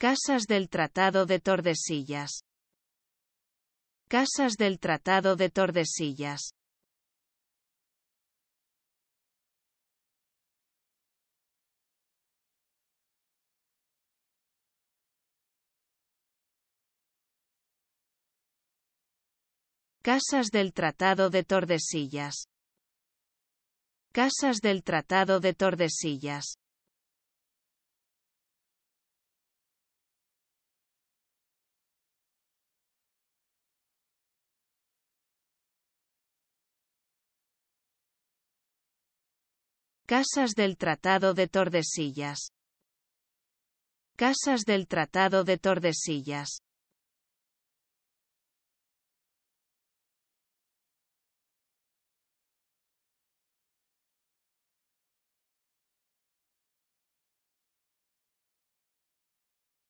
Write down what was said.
Casas del Tratado de Tordesillas. Casas del Tratado de Tordesillas. Casas del Tratado de Tordesillas. Casas del Tratado de Tordesillas. Casas del Tratado de Tordesillas. Casas del Tratado de Tordesillas.